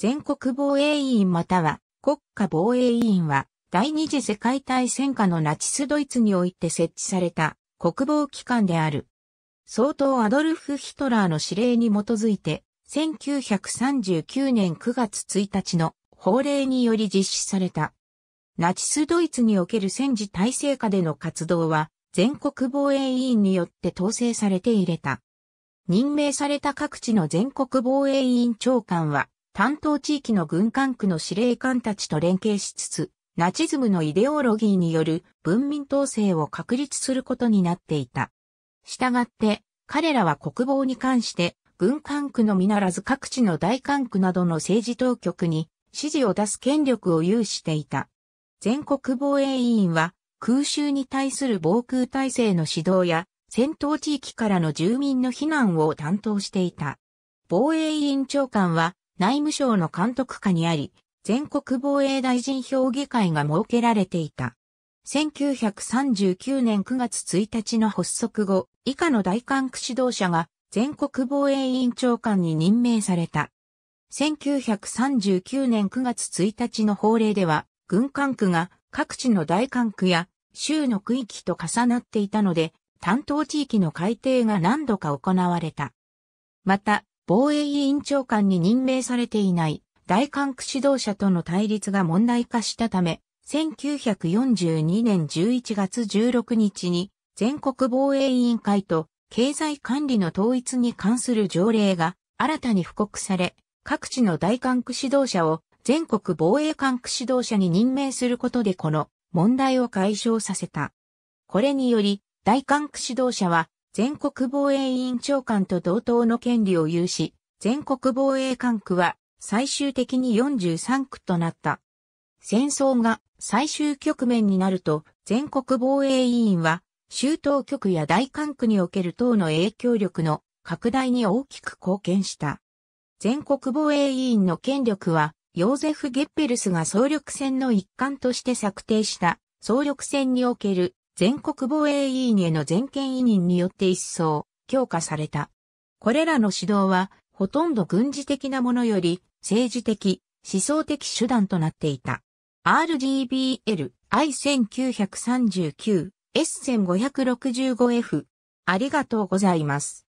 全国防衛委員または国家防衛委員は第二次世界大戦下のナチスドイツにおいて設置された国防機関である。総統アドルフ・ヒトラーの指令に基づいて1939年9月1日の法令により実施された。ナチスドイツにおける戦時体制下での活動は全国防衛委員によって統制されて入れた。任命された各地の全国防衛委員長官は担当地域の軍管区の司令官たちと連携しつつ、ナチズムのイデオロギーによる文民統制を確立することになっていた。したがって、彼らは国防に関して、軍管区のみならず各地の大管区などの政治当局に指示を出す権力を有していた。全国防衛委員は、空襲に対する防空体制の指導や、戦闘地域からの住民の避難を担当していた。防衛委員長官は、内務省の監督下にあり、全国防衛大臣評議会が設けられていた。1939年9月1日の発足後、以下の大韓区指導者が全国防衛委員長官に任命された。1939年9月1日の法令では、軍管区が各地の大管区や州の区域と重なっていたので、担当地域の改定が何度か行われた。また、防衛委員長官に任命されていない大韓区指導者との対立が問題化したため、1942年11月16日に全国防衛委員会と経済管理の統一に関する条例が新たに布告され、各地の大韓区指導者を全国防衛管区指導者に任命することでこの問題を解消させた。これにより、大韓区指導者は全国防衛委員長官と同等の権利を有し、全国防衛管区は最終的に43区となった。戦争が最終局面になると、全国防衛委員は、州当局や大管区における党の影響力の拡大に大きく貢献した。全国防衛委員の権力は、ヨーゼフ・ゲッペルスが総力戦の一環として策定した、総力戦における全国防衛委員への全権委任によって一層強化された。これらの指導は、ほとんど軍事的なものより、政治的、思想的手段となっていた。RGBL I1939 S1565F ありがとうございます。